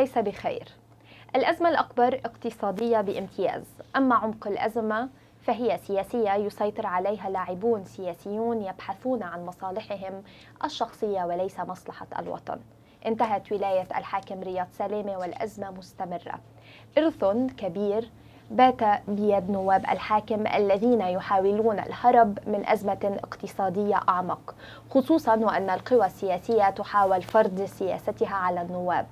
ليس بخير الأزمة الأكبر اقتصادية بامتياز أما عمق الأزمة فهي سياسية يسيطر عليها لاعبون سياسيون يبحثون عن مصالحهم الشخصية وليس مصلحة الوطن انتهت ولاية الحاكم رياض سلامة والأزمة مستمرة إرث كبير بات بيد نواب الحاكم الذين يحاولون الهرب من أزمة اقتصادية أعمق خصوصا وأن القوى السياسية تحاول فرض سياستها على النواب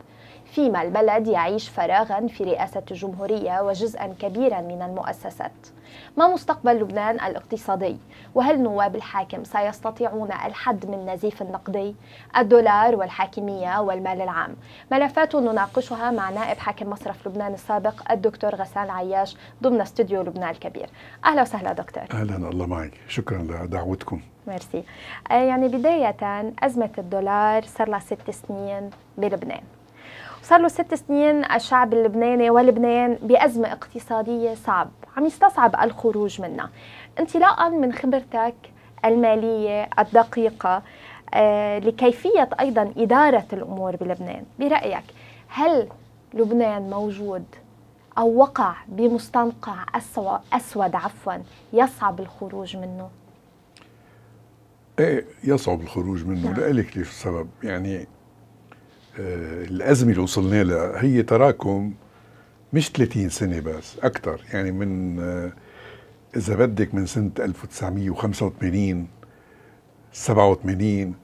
فيما البلد يعيش فراغا في رئاسة الجمهورية وجزءا كبيرا من المؤسسات ما مستقبل لبنان الاقتصادي؟ وهل نواب الحاكم سيستطيعون الحد من النزيف النقدي؟ الدولار والحاكمية والمال العام ملفات نناقشها مع نائب حاكم مصرف لبنان السابق الدكتور غسان عياش ضمن استوديو لبنان الكبير أهلا وسهلا دكتور أهلا الله معك شكرا لدعوتكم ميرسي آه، يعني بداية أزمة الدولار صار لها ست سنين بلبنان صار له ست سنين الشعب اللبناني ولبنان بأزمة اقتصادية صعب عم يستصعب الخروج منها انطلاقا من خبرتك المالية الدقيقة آه، لكيفية أيضا إدارة الأمور بلبنان برأيك هل لبنان موجود أو وقع بمستنقع أسود عفوا يصعب الخروج منه؟ ايه يصعب الخروج منه نعم. لألك ليش السبب يعني آه، الازمه اللي وصلنا لها هي تراكم مش 30 سنه بس اكثر يعني من آه، اذا بدك من سنه 1985 87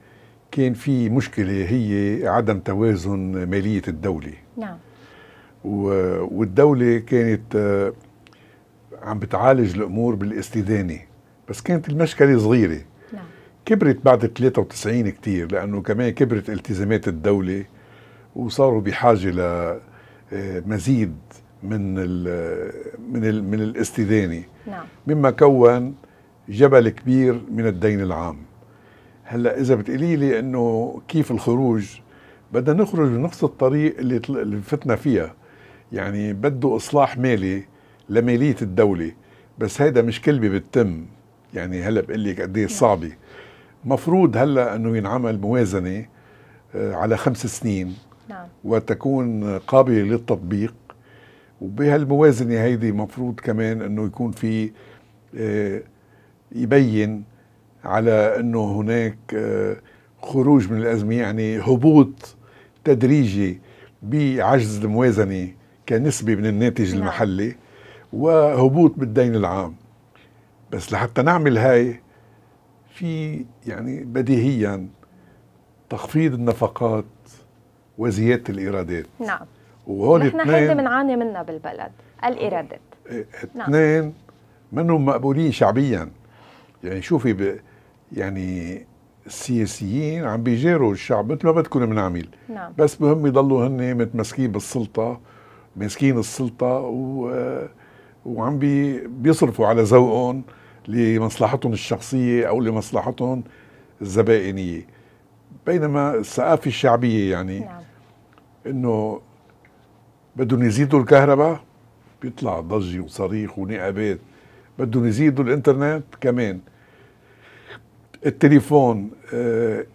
كان في مشكله هي عدم توازن ماليه الدوله نعم والدوله كانت آه، عم بتعالج الامور بالاستدانه بس كانت المشكله صغيره نعم. كبرت بعد 93 كتير لانه كمان كبرت التزامات الدوله وصاروا بحاجه لمزيد آه، من الـ من الـ من الاستدانه نعم. مما كون جبل كبير من الدين العام هلا اذا بتقولي لي انه كيف الخروج بدنا نخرج بنفس الطريق اللي, اللي فتنا فيها يعني بده اصلاح مالي لماليه الدوله بس هيدا مش كلمه بتتم يعني هلا بقول لك قد ايه نعم. صعبه مفروض هلا انه ينعمل موازنه آه، على خمس سنين نعم. وتكون قابلة للتطبيق وبهالموازنة هيدي مفروض كمان أنه يكون في آه، يبين على أنه هناك آه، خروج من الأزمة يعني هبوط تدريجي بعجز الموازنة كنسبة من الناتج نعم. المحلي وهبوط بالدين العام بس لحتى نعمل هاي في يعني بديهيا تخفيض النفقات وزياده الايرادات نعم وهول نحن هيدي بنعاني منها بالبلد الايرادات إيه، نعم. اثنين نعم. منهم مقبولين شعبيا يعني شوفي ب... يعني السياسيين عم بيجاروا الشعب مثل ما بدكم بنعمل نعم. بس مهم يضلوا هن متمسكين بالسلطه ماسكين السلطه و... وعم بي... بيصرفوا على ذوقهم لمصلحتهم الشخصيه او لمصلحتهم الزبائنيه بينما الثقافه الشعبيه يعني نعم. انه بدهم يزيدوا الكهرباء بيطلع ضجه وصريخ ونقابات بدهم يزيدوا الانترنت كمان التليفون آه،,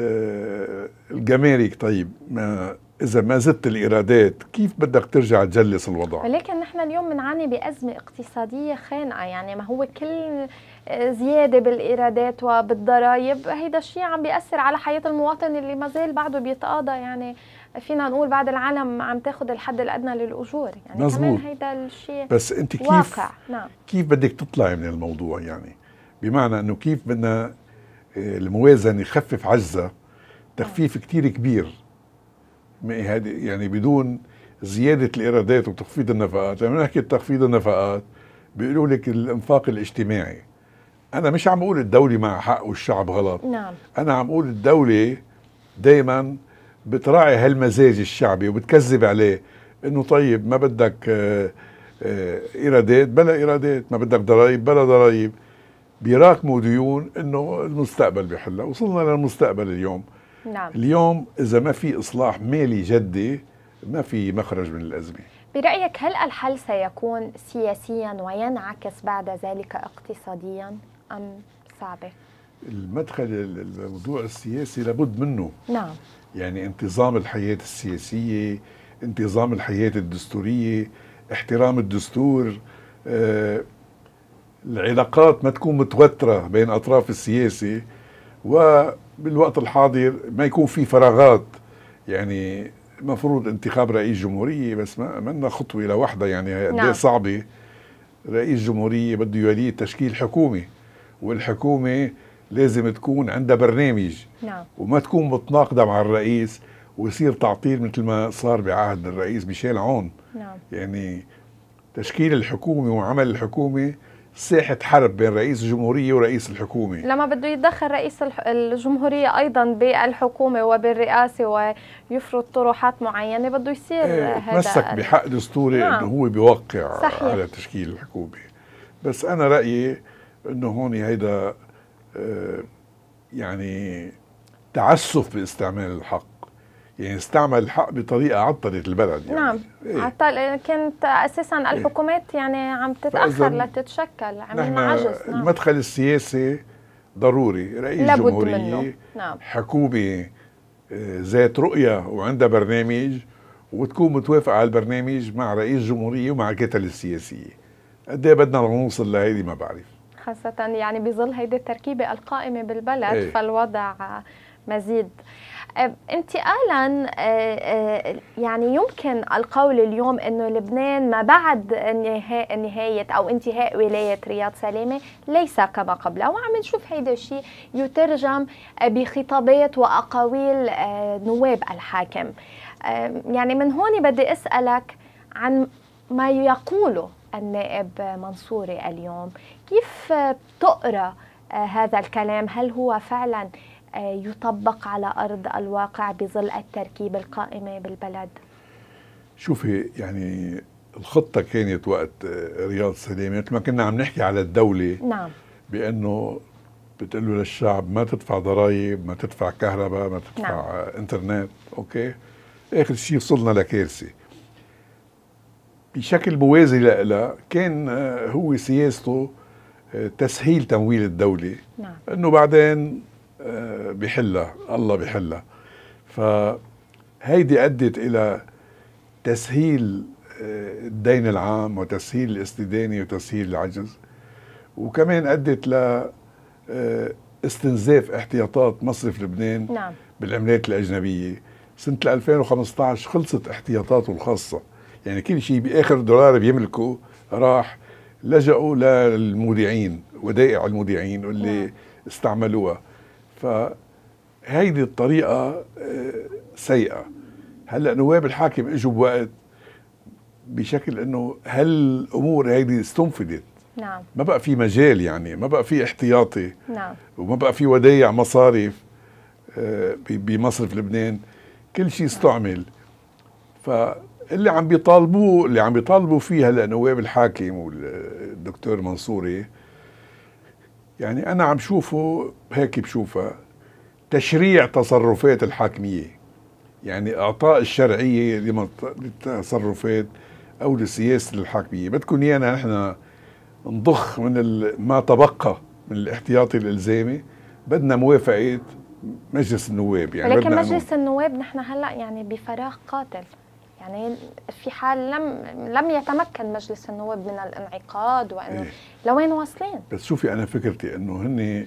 آه الجمارك طيب ما اذا ما زدت الايرادات كيف بدك ترجع تجلس الوضع ولكن نحن اليوم بنعاني بازمه اقتصاديه خانقه يعني ما هو كل زياده بالايرادات وبالضرائب هيدا الشيء عم بياثر على حياه المواطن اللي ما زال بعده بيتقاضى يعني فينا نقول بعد العالم عم تاخذ الحد الادنى للاجور يعني مزبوط. كمان هيدا الشيء بس انت كيف واقع. نعم. كيف بدك تطلعي من الموضوع يعني بمعنى انه كيف بدنا آه، الموازنه يخفف عجزها تخفيف كتير كبير يعني بدون زياده الايرادات وتخفيض النفقات لما يعني نحكي تخفيض النفقات بيقولوا لك الانفاق الاجتماعي انا مش عم اقول الدوله مع حق والشعب غلط نعم انا عم اقول الدوله دائما بتراعي هالمزاج الشعبي وبتكذب عليه انه طيب ما بدك آه، آه، ايرادات بلا ايرادات ما بدك ضرائب بلا ضرائب بيراكموا ديون انه المستقبل بيحلها وصلنا للمستقبل اليوم نعم اليوم اذا ما في اصلاح مالي جدي ما في مخرج من الازمه برايك هل الحل سيكون سياسيا وينعكس بعد ذلك اقتصاديا أم صعبة؟ المدخل الموضوع السياسي لابد منه نعم يعني انتظام الحياة السياسية انتظام الحياة الدستورية احترام الدستور آه، العلاقات ما تكون متوترة بين أطراف السياسة وبالوقت الحاضر ما يكون في فراغات يعني مفروض انتخاب رئيس جمهورية بس ما منا خطوة لوحدة يعني إيه نعم. صعبة رئيس جمهورية بده يوليه تشكيل حكومة والحكومه لازم تكون عندها برنامج نعم. وما تكون متناقضه مع الرئيس ويصير تعطيل مثل ما صار بعهد الرئيس ميشيل عون نعم. يعني تشكيل الحكومه وعمل الحكومه ساحة حرب بين رئيس الجمهورية ورئيس الحكومة لما بده يتدخل رئيس الجمهورية أيضا بالحكومة وبالرئاسة ويفرض طروحات معينة بده يصير ايه هذا تمسك بحق دستوري نعم. أنه هو بيوقع صحيح. على تشكيل الحكومة بس أنا رأيي انه هون هيدا آه، يعني تعسف باستعمال الحق يعني استعمل الحق بطريقه عطلت البلد يعني نعم إيه؟ عطل كانت اساسا إيه. الحكومات يعني عم تتاخر لتتشكل عملنا يعني عجز نعم. المدخل السياسي ضروري رئيس جمهوريه منه. نعم. حكومه آه، ذات رؤيه وعندها برنامج وتكون متوافقه على البرنامج مع رئيس جمهوريه ومع الكتل السياسيه قد إيه بدنا نوصل لهيدي ما بعرف خاصة يعني بظل هيدي التركيبة القائمة بالبلد إيه؟ فالوضع مزيد انتقالا آه، آه، يعني يمكن القول اليوم انه لبنان ما بعد نهايه او انتهاء ولايه رياض سلامه ليس كما قبله وعم نشوف هيدا الشيء يترجم آه، بخطابات واقاويل نواب الحاكم يعني من هون بدي اسالك عن ما يقوله النائب منصوري اليوم كيف بتقرا هذا الكلام هل هو فعلا يطبق على أرض الواقع بظل التركيب القائمة بالبلد شوفي يعني الخطة كانت وقت رياض سلامة مثل ما كنا عم نحكي على الدولة نعم بأنه بتقول له للشعب ما تدفع ضرائب ما تدفع كهرباء ما تدفع نعم. انترنت اوكي اخر شيء وصلنا لكارثه بشكل موازي لها كان آه، هو سياسته آه، تسهيل تمويل الدولة نعم. انه بعدين آه، بحلها الله بحلها فهيدي أدت إلى تسهيل الدين العام وتسهيل الاستدانة وتسهيل العجز وكمان أدت ل استنزاف احتياطات مصرف لبنان نعم. بالعملات الأجنبية سنة 2015 خلصت احتياطاته الخاصة يعني كل شيء باخر دولار بيملكه راح لجأوا للمودعين ودائع المودعين واللي نعم. استعملوها فهيدي الطريقة آه، سيئة هلا نواب الحاكم اجوا بوقت بشكل انه هالامور هيدي استنفدت نعم ما بقى في مجال يعني ما بقى في احتياطي نعم وما بقى في ودايع مصارف آه، بمصرف لبنان كل شيء استعمل ف اللي عم بيطالبوه اللي عم بيطالبوا فيها نواب الحاكم والدكتور منصوري يعني انا عم شوفه هيك بشوفها تشريع تصرفات الحاكميه يعني اعطاء الشرعيه للتصرفات او لسياسه الحاكميه بدكم ايانا نحن نضخ من ما تبقى من الاحتياطي الالزامي بدنا موافقه مجلس النواب يعني لكن مجلس النواب نحن هلا يعني بفراغ قاتل يعني في حال لم لم يتمكن مجلس النواب من الانعقاد وانه إيه؟ لوين واصلين بس شوفي انا فكرتي انه هن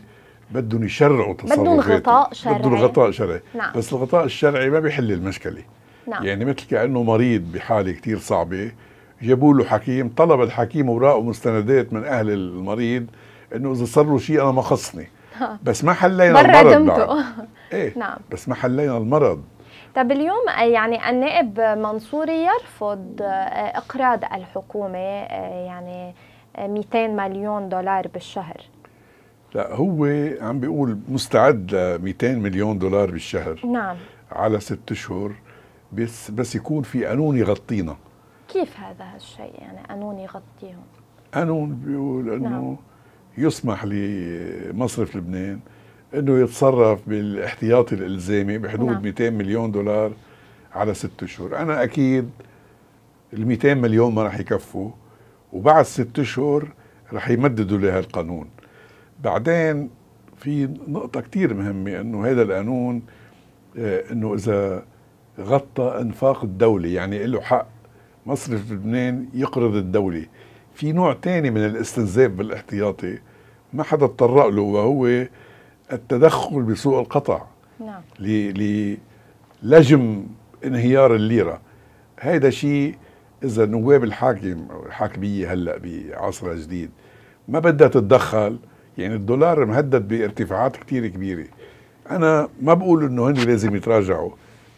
بدهم يشرعوا تصرفاتهم بدهم غطاء شرعي بدهم غطاء شرعي نعم. بس الغطاء الشرعي ما بيحل المشكله نعم. يعني مثل كانه مريض بحاله كثير صعبه جابوا له حكيم طلب الحكيم اوراق ومستندات من اهل المريض انه اذا صار له شيء انا ما خصني بس ما حلينا المرض بعد. ايه نعم. بس ما حلينا المرض طب اليوم آه، يعني النائب منصوري يرفض آه، اقراض الحكومه آه، يعني 200 مليون دولار بالشهر لا هو عم بيقول مستعد ل 200 مليون دولار بالشهر نعم على ست اشهر بس بس يكون في قانون يغطينا كيف هذا الشيء يعني قانون يغطيهم؟ قانون بيقول انه نعم. يسمح لمصرف لبنان انه يتصرف بالاحتياطي الالزامي بحدود نعم. 200 مليون دولار على ست اشهر، انا اكيد ال 200 مليون ما راح يكفوا وبعد ست اشهر راح يمددوا لهالقانون. بعدين في نقطة كثير مهمة انه هذا القانون آه، انه اذا غطى انفاق الدولة يعني له حق مصرف لبنان يقرض الدولة. في نوع ثاني من الاستنزاف بالاحتياطي ما حدا تطرق له وهو التدخل بسوق القطع نعم للجم انهيار الليره هذا شيء اذا النواب الحاكم او الحاكميه هلا بعصرها الجديد ما بدها تتدخل يعني الدولار مهدد بارتفاعات كثير كبيره انا ما بقول انه هن لازم يتراجعوا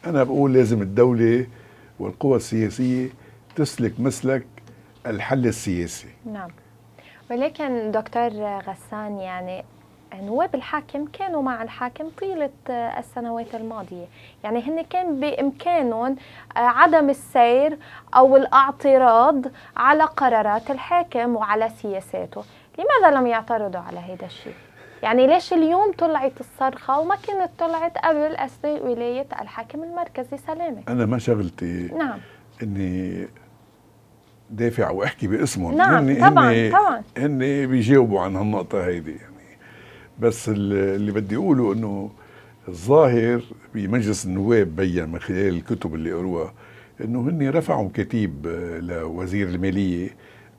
انا بقول لازم الدوله والقوى السياسيه تسلك مسلك الحل السياسي نعم ولكن دكتور غسان يعني نواب الحاكم كانوا مع الحاكم طيلة آه، السنوات الماضية يعني هن كان بإمكانهم آه، عدم السير أو الاعتراض على قرارات الحاكم وعلى سياساته لماذا لم يعترضوا على هذا الشيء؟ يعني ليش اليوم طلعت الصرخة وما كانت طلعت قبل أثناء ولاية الحاكم المركزي سلامة أنا ما شغلتي نعم إني دافع واحكي باسمهم نعم هن يعني طبعا طبعا هن بيجاوبوا عن هالنقطة هيدي بس اللي بدي اقوله انه الظاهر بمجلس النواب بين من خلال الكتب اللي قروها انه هن رفعوا كتيب آه، لوزير الماليه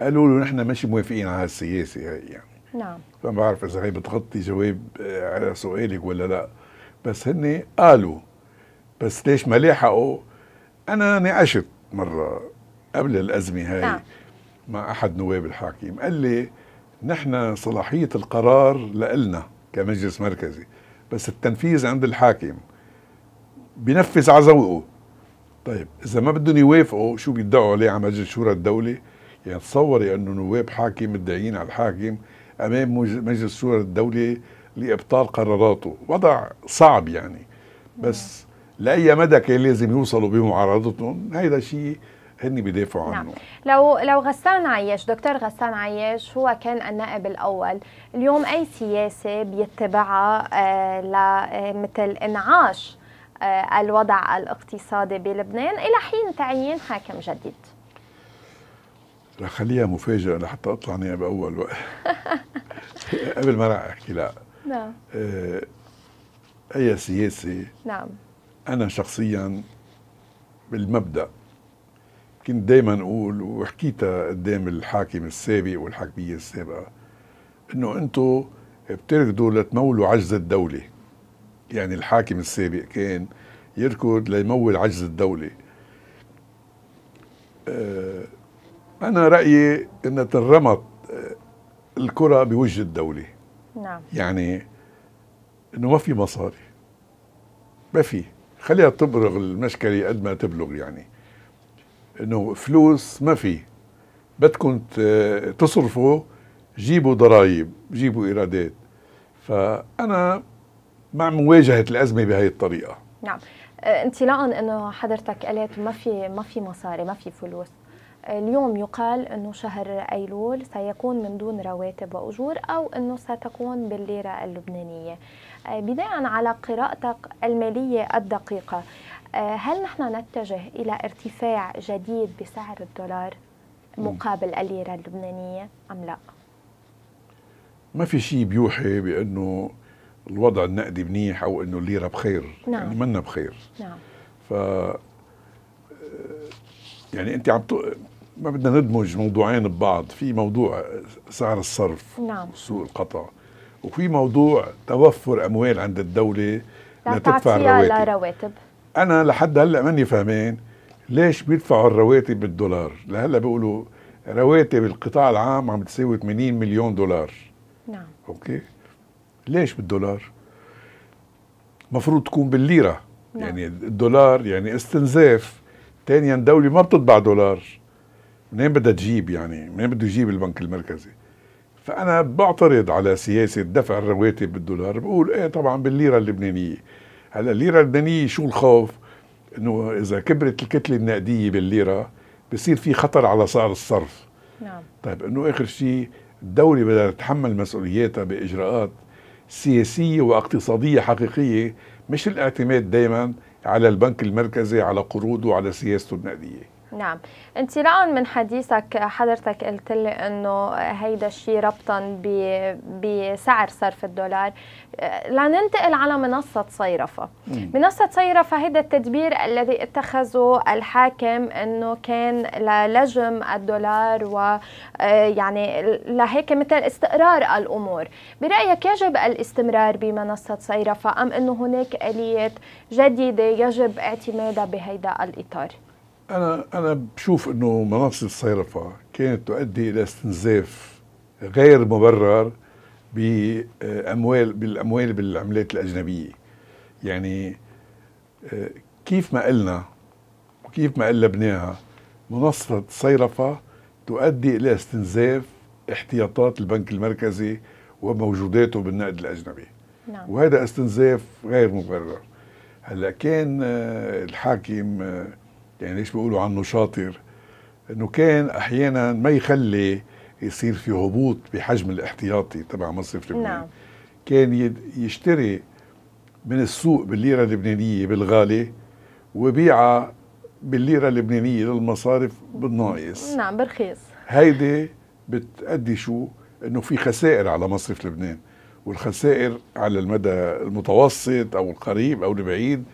قالوا له نحن مش موافقين على هالسياسه هي يعني نعم فما بعرف اذا هي بتغطي جواب آه، على سؤالك ولا لا بس هن قالوا بس ليش ما لاحقوا انا ناقشت مره قبل الازمه هاي نعم. مع احد نواب الحاكم قال لي نحن صلاحية القرار لإلنا كمجلس مركزي بس التنفيذ عند الحاكم بنفذ على ذوقه طيب إذا ما بدهم يوافقوا شو بيدعوا عليه على مجلس شورى الدولة يعني تصوري أنه نواب حاكم مدعيين على الحاكم أمام مجلس شورى الدولة لإبطال قراراته وضع صعب يعني بس لأي مدى كان لازم يوصلوا بمعارضتهم هيدا شيء هن بيدافعوا نعم. عنه نعم. لو لو غسان عياش دكتور غسان عياش هو كان النائب الاول اليوم اي سياسه بيتبعها آه، ل آه، مثل انعاش آه، الوضع الاقتصادي بلبنان الى حين تعيين حاكم جديد رح خليها مفاجأة لحتى أطلع نائب أول وقت قبل ما رح أحكي لا نعم أي سياسة نعم أنا شخصيا بالمبدأ كنت دائما اقول وحكيتها قدام الحاكم السابق والحاكميه السابقه انه انتم بتركضوا لتمولوا عجز الدوله يعني الحاكم السابق كان يركض ليمول عجز الدوله آه، انا رايي ان تنرمط آه، الكره بوجه الدوله نعم يعني انه ما في مصاري ما في خليها تبرغ المشكله قد ما تبلغ يعني انه فلوس ما في بدكم تصرفوا جيبوا ضرائب جيبوا ايرادات فانا مع مواجهه الازمه بهي الطريقه نعم آه، انطلاقا انه حضرتك قالت ما في ما في مصاري ما في فلوس آه، اليوم يقال انه شهر ايلول سيكون من دون رواتب واجور او انه ستكون بالليره اللبنانيه آه، بناء على قراءتك الماليه الدقيقه آه، هل نحن نتجه الى ارتفاع جديد بسعر الدولار مقابل الليره اللبنانيه ام لا؟ ما في شيء بيوحي بانه الوضع النقدي منيح او انه الليره بخير يعني نعم يعني منا بخير نعم ف آه، يعني انت عم ما بدنا ندمج موضوعين ببعض في موضوع سعر الصرف نعم سوق القطع وفي موضوع توفر اموال عند الدوله لتدفع الرواتب انا لحد هلا ماني فاهمين ليش بيدفعوا الرواتب بالدولار لهلا بيقولوا رواتب القطاع العام عم تساوي 80 مليون دولار نعم اوكي ليش بالدولار مفروض تكون بالليره نعم. يعني الدولار يعني استنزاف ثانيا دولة ما بتطبع دولار منين بدها تجيب يعني منين بده يجيب البنك المركزي فانا بعترض على سياسه دفع الرواتب بالدولار بقول ايه طبعا بالليره اللبنانيه هلا الليره اللبنانيه شو الخوف انه اذا كبرت الكتله النقديه بالليره بصير في خطر على سعر الصرف نعم طيب انه اخر شيء الدوله بدها تتحمل مسؤولياتها باجراءات سياسيه واقتصاديه حقيقيه مش الاعتماد دائما على البنك المركزي على قروضه وعلى سياسته النقديه نعم انطلاقا من حديثك حضرتك قلت لي انه هيدا الشيء ربطا بسعر صرف الدولار لننتقل على منصة صيرفة مم. منصة صيرفة هيدا التدبير الذي اتخذه الحاكم انه كان للجم الدولار و يعني لهيك مثل استقرار الامور برأيك يجب الاستمرار بمنصة صيرفة ام انه هناك اليات جديدة يجب اعتمادها بهيدا الاطار انا انا بشوف انه مناصب الصيرفه كانت تؤدي الى استنزاف غير مبرر باموال بالاموال بالعملات الاجنبيه يعني آه، كيف ما قلنا وكيف ما قلبناها منصة صيرفة تؤدي إلى استنزاف احتياطات البنك المركزي وموجوداته بالنقد الأجنبي نعم. وهذا استنزاف غير مبرر هلا كان آه، الحاكم آه، يعني ليش بيقولوا عنه شاطر انه كان احيانا ما يخلي يصير في هبوط بحجم الاحتياطي تبع مصرف لبنان نعم. كان يشتري من السوق بالليره اللبنانيه بالغالي وبيعها بالليره اللبنانيه للمصارف بالناقص نعم برخيص هيدي بتأدي شو انه في خسائر على مصرف لبنان والخسائر على المدى المتوسط او القريب او البعيد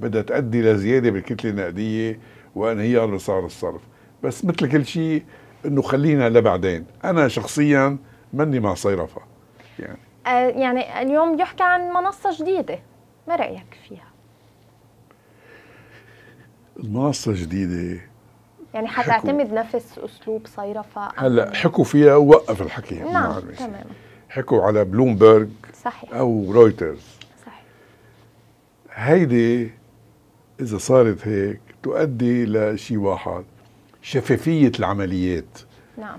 بدها تؤدي لزياده بالكتله النقديه وانهيار مسار الصرف بس مثل كل شيء انه خلينا لبعدين انا شخصيا مني مع صيرفه يعني آه يعني اليوم يحكى عن منصه جديده ما رايك فيها المنصه جديده يعني حتعتمد نفس اسلوب صيرفه هلا حكوا فيها ووقف الحكي نعم تمام حكوا على بلومبرج صحيح او رويترز صحيح هيدي اذا صارت هيك تؤدي الى شيء واحد شفافيه العمليات نعم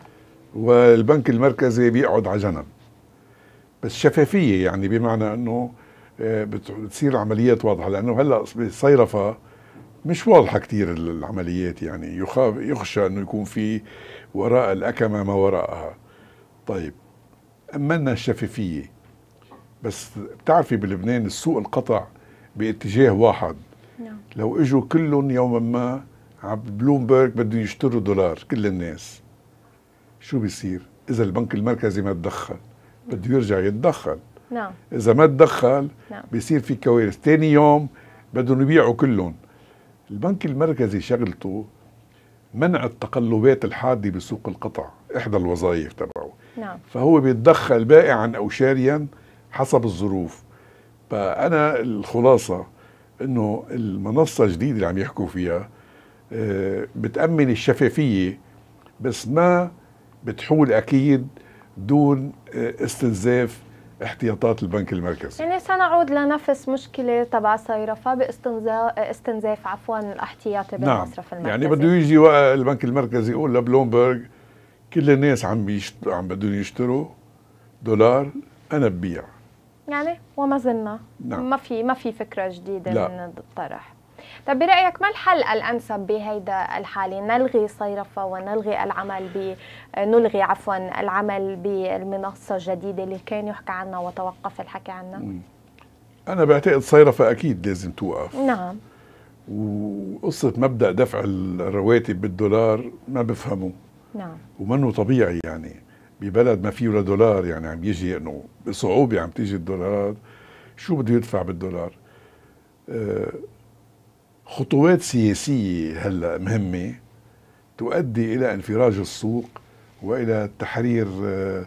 والبنك المركزي بيقعد على جنب بس شفافيه يعني بمعنى انه آه، بتصير عمليات واضحه لانه هلا بالصيرفه مش واضحه كثير العمليات يعني يخاف يخشى انه يكون في وراء الاكمه ما وراءها طيب امنا الشفافيه بس بتعرفي بلبنان السوق انقطع باتجاه واحد نعم. لو اجوا كلهم يوما ما على بلومبرج بده يشتروا دولار كل الناس شو بيصير؟ اذا البنك المركزي ما تدخل بده يرجع يتدخل نعم اذا ما تدخل نعم. بيصير في كوارث ثاني يوم بدهم يبيعوا كلهم البنك المركزي شغلته منع التقلبات الحاده بسوق القطع احدى الوظائف تبعه نعم فهو بيتدخل بائعا او شاريا حسب الظروف فانا الخلاصه انه المنصه الجديده اللي عم يحكوا فيها آه، بتامن الشفافيه بس ما بتحول اكيد دون آه، استنزاف احتياطات البنك المركزي يعني سنعود لنفس مشكلة تبع صيرفة باستنزاف استنزاف عفوا الاحتياطي نعم. بالمصرف نعم. المركزي يعني بده يجي البنك المركزي يقول لبلومبرغ كل الناس عم بيشت... عم بدهم يشتروا دولار انا ببيع يعني وما زلنا نعم. ما في ما في فكره جديده لا. من الطرح طب برأيك ما الحل الأنسب بهيدا الحالة نلغي صيرفة ونلغي العمل ب نلغي عفوا العمل بالمنصة الجديدة اللي كان يحكى عنها وتوقف الحكي عنها أنا بعتقد صيرفة أكيد لازم توقف نعم وقصة مبدأ دفع الرواتب بالدولار ما بفهمه نعم ومنه طبيعي يعني ببلد ما فيه ولا دولار يعني عم يجي انه بصعوبه عم تيجي الدولارات شو بده يدفع بالدولار؟ آه، خطوات سياسيه هلا مهمه تؤدي الى انفراج السوق والى تحرير آه،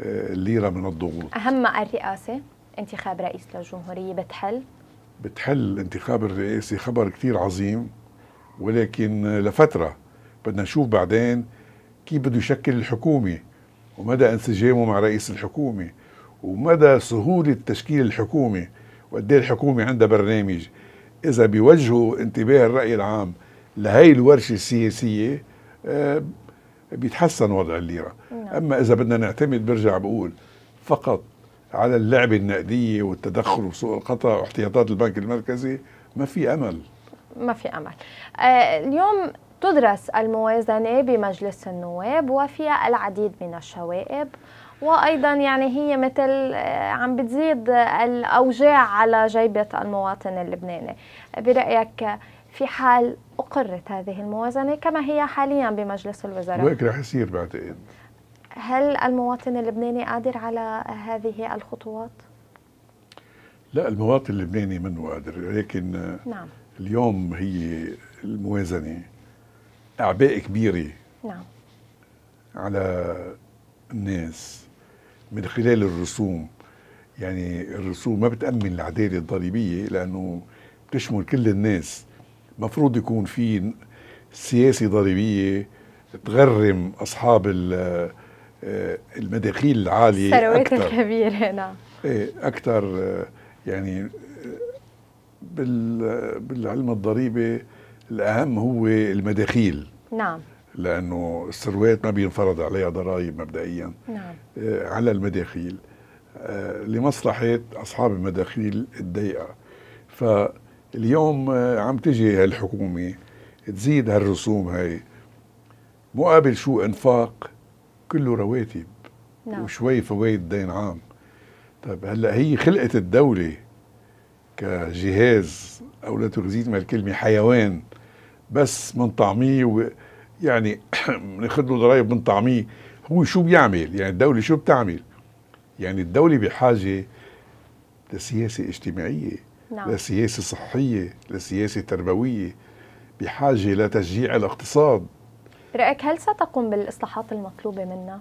آه، الليره من الضغوط اهم الرئاسه انتخاب رئيس للجمهوريه بتحل بتحل انتخاب الرئاسي خبر كثير عظيم ولكن لفتره بدنا نشوف بعدين كيف بده يشكل الحكومه ومدى انسجامه مع رئيس الحكومه ومدى سهوله تشكيل الحكومه وقد إيه الحكومه عندها برنامج اذا بيوجهوا انتباه الراي العام لهي الورشه السياسيه آه، بيتحسن وضع الليره نعم. اما اذا بدنا نعتمد برجع بقول فقط على اللعبه النقديه والتدخل وسوق القطع واحتياطات البنك المركزي ما في امل ما في امل آه اليوم تدرس الموازنة بمجلس النواب وفيها العديد من الشوائب وايضا يعني هي مثل آه، عم بتزيد الاوجاع على جيبه المواطن اللبناني برايك في حال اقرت هذه الموازنه كما هي حاليا بمجلس الوزراء وهيك رح يصير بعتقد هل المواطن اللبناني قادر على هذه الخطوات لا المواطن اللبناني منه قادر لكن نعم. اليوم هي الموازنه اعباء كبيره نعم على الناس من خلال الرسوم يعني الرسوم ما بتأمن العدالة الضريبية لأنه بتشمل كل الناس مفروض يكون في سياسة ضريبية تغرم أصحاب آه، المداخيل العالية الثروات الكبيرة نعم ايه أكثر آه، يعني آه، بالعلم الضريبي الأهم هو المداخيل نعم لأنه الثروات ما بينفرض عليها ضرائب مبدئيا نعم. آه، على المداخيل آه، لمصلحة أصحاب المداخيل الضيقة فاليوم آه، عم تجي هالحكومة تزيد هالرسوم هاي مقابل شو انفاق كله رواتب نعم. وشوي فوائد دين عام طيب هلا هي خلقت الدولة كجهاز أو لا ما الكلمة حيوان بس من طعميه و يعني بناخذ له ضرايب من طعميه هو شو بيعمل يعني الدوله شو بتعمل يعني الدوله بحاجه لسياسه اجتماعيه نعم. لسياسه صحيه لسياسه تربويه بحاجه لتشجيع الاقتصاد رايك هل ستقوم بالاصلاحات المطلوبه منا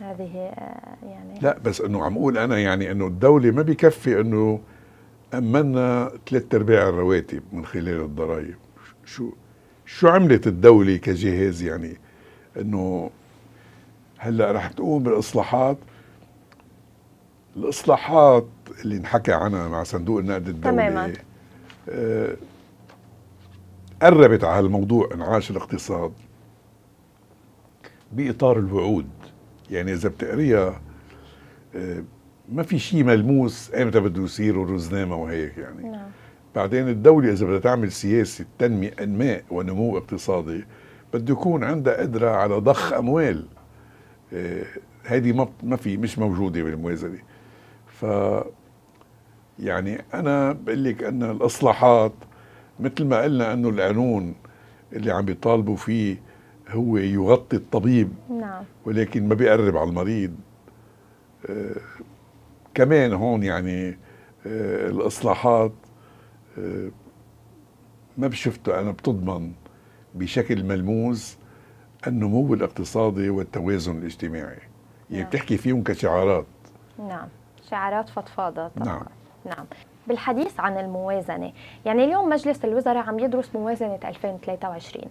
هذه آه، يعني لا بس انه عم اقول انا يعني انه الدوله ما بكفي انه امنا ثلاث ارباع الرواتب من خلال الضرائب شو شو عملت الدولة كجهاز يعني انه هلا رح تقوم بالاصلاحات الاصلاحات اللي انحكى عنها مع صندوق النقد الدولي تماما آه قربت على هالموضوع انعاش الاقتصاد باطار الوعود يعني اذا بتقريها آه ما في شيء ملموس امتى إيه بده يصير والرزنامه وهيك يعني نعم. بعدين الدولة إذا بدها تعمل سياسة تنمية أنماء ونمو اقتصادي بده يكون عندها قدرة على ضخ أموال إيه، هذه ما ما في مش موجودة بالموازنة ف يعني أنا بقول لك أن الإصلاحات مثل ما قلنا أنه القانون اللي عم بيطالبوا فيه هو يغطي الطبيب نعم. ولكن ما بيقرب على المريض آه كمان هون يعني آه الإصلاحات آه، ما بشفته أنا بتضمن بشكل ملموس النمو الاقتصادي والتوازن الاجتماعي يعني نعم. بتحكي فيهم كشعارات نعم شعارات فضفاضة طبعا نعم نعم بالحديث عن الموازنة يعني اليوم مجلس الوزراء عم يدرس موازنة 2023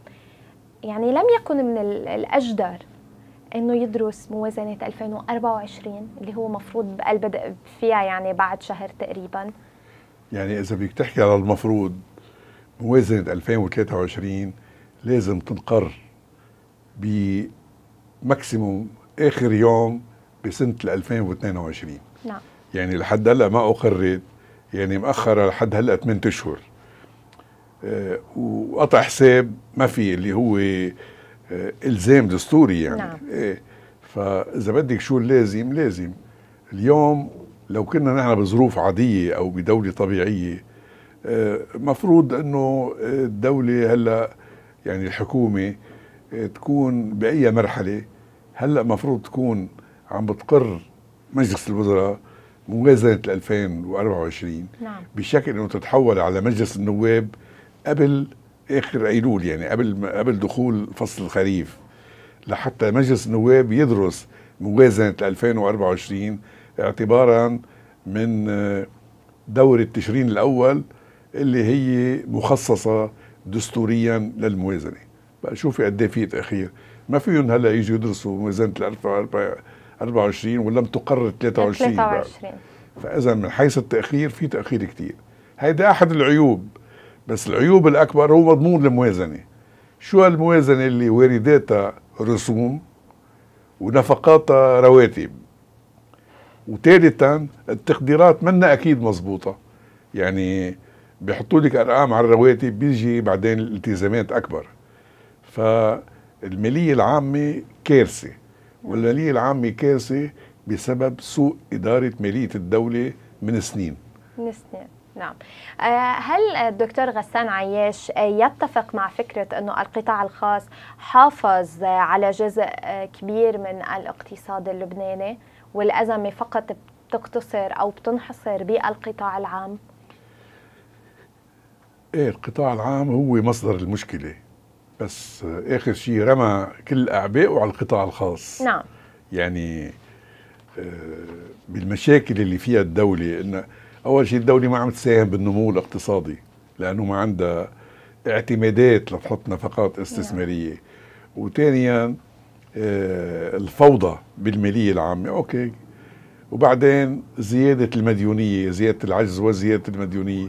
يعني لم يكن من الأجدر انه يدرس موازنه 2024 اللي هو مفروض البدء فيها يعني بعد شهر تقريبا يعني إذا بدك تحكي على المفروض موازنة 2023 لازم تنقر ب ماكسيموم آخر يوم بسنة 2022 نعم يعني لحد هلا ما أقرت يعني مأخرة لحد هلا 8 أشهر أه وقطع حساب ما في اللي هو أه الزام دستوري يعني نعم. إيه فاذا بدك شو اللازم لازم اليوم لو كنا نحن بظروف عادية أو بدولة طبيعية آه، مفروض أنه الدولة هلأ يعني الحكومة آه، تكون بأي مرحلة هلأ مفروض تكون عم بتقر مجلس الوزراء موازنة 2024 نعم. بشكل أنه تتحول على مجلس النواب قبل آخر أيلول يعني قبل قبل دخول فصل الخريف لحتى مجلس النواب يدرس موازنة 2024 اعتبارا من دورة تشرين الأول اللي هي مخصصة دستوريا للموازنة بقى شوفي قد إيه في تأخير ما فيهم هلا يجوا يدرسوا موازنة ال 24 ولم تقرر 23 23 فإذا من حيث التأخير في تأخير كثير هيدا أحد العيوب بس العيوب الأكبر هو مضمون الموازنة شو الموازنة اللي وارداتها رسوم ونفقاتها رواتب وثالثا التقديرات منا اكيد مزبوطه يعني بيحطوا لك ارقام على الرواتب بيجي بعدين الالتزامات اكبر فالماليه العامه كارثه والماليه العامه كارثه بسبب سوء اداره ماليه الدوله من سنين من سنين نعم آه، هل الدكتور غسان عياش آه، يتفق مع فكرة أنه القطاع الخاص حافظ آه، على جزء كبير من الاقتصاد اللبناني؟ والأزمة فقط بتقتصر أو بتنحصر بالقطاع العام؟ ايه القطاع العام هو مصدر المشكلة بس آه، آخر شيء رمى كل أعبائه على القطاع الخاص نعم يعني آه، بالمشاكل اللي فيها الدولة إن أول شيء الدولة ما عم تساهم بالنمو الاقتصادي لأنه ما عندها اعتمادات لتحط نفقات نعم. استثمارية نعم. وثانيا آه، الفوضى بالماليه العامه اوكي وبعدين زياده المديونيه زياده العجز وزياده المديونيه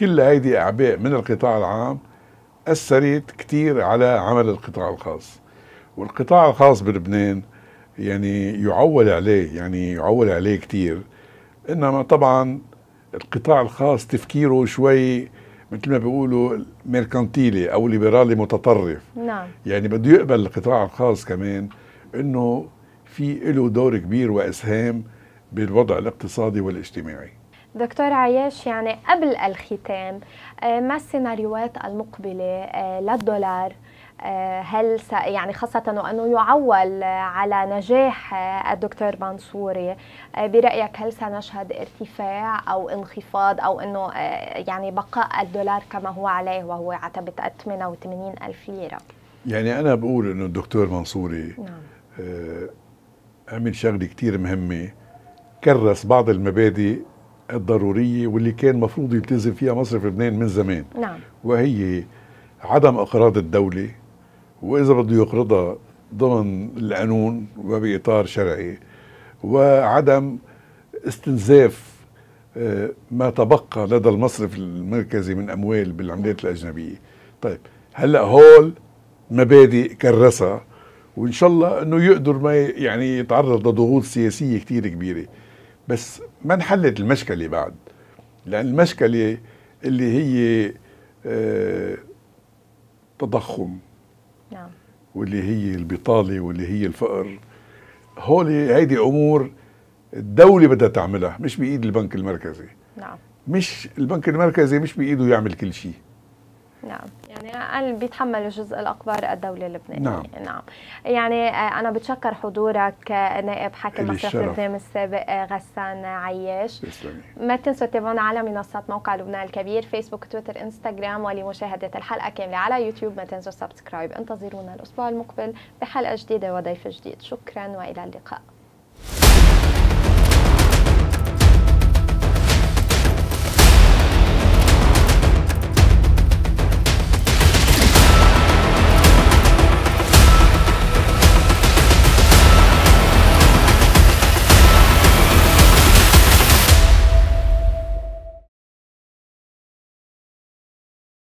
كل هيدي اعباء من القطاع العام اثرت كثير على عمل القطاع الخاص والقطاع الخاص بلبنان يعني يعول عليه يعني يعول عليه كثير انما طبعا القطاع الخاص تفكيره شوي مثل ما بيقولوا ميركانتيلي او ليبرالي متطرف نعم يعني بده يقبل القطاع الخاص كمان انه في له دور كبير واسهام بالوضع الاقتصادي والاجتماعي دكتور عياش يعني قبل الختام آه، ما السيناريوهات المقبلة آه، للدولار آه، هل س... يعني خاصة وأنه يعول على نجاح آه، الدكتور منصوري آه، برأيك هل سنشهد ارتفاع أو انخفاض أو أنه يعني بقاء الدولار كما هو عليه وهو عتبة 88 ألف ليرة يعني أنا بقول أنه الدكتور منصوري نعم. عمل شغلة كتير مهمة كرس بعض المبادئ الضرورية واللي كان مفروض يلتزم فيها مصرف لبنان من زمان نعم. وهي عدم اقراض الدولة واذا بده يقرضها ضمن القانون وباطار شرعي وعدم استنزاف آه، ما تبقى لدى المصرف المركزي من اموال بالعملات الاجنبيه طيب هلا هول مبادئ كرسها وان شاء الله انه يقدر ما يعني يتعرض لضغوط سياسيه كثير كبيره بس ما انحلت المشكله بعد لان المشكله اللي هي آه، تضخم نعم. واللي هي البطاله واللي هي الفقر هول هيدي امور الدوله بدها تعملها مش بايد البنك المركزي نعم مش البنك المركزي مش بايده يعمل كل شيء نعم يعني اقل بيتحمل الجزء الاكبر الدوله اللبنانيه نعم. نعم يعني آه، انا بتشكر حضورك آه، نائب حاكم مصرف لبنان السابق آه، غسان عياش ما تنسوا تتابعونا على منصات موقع لبنان الكبير فيسبوك تويتر انستغرام ولمشاهده الحلقه كامله على يوتيوب ما تنسوا سبسكرايب انتظرونا الاسبوع المقبل بحلقه جديده وضيف جديد شكرا والى اللقاء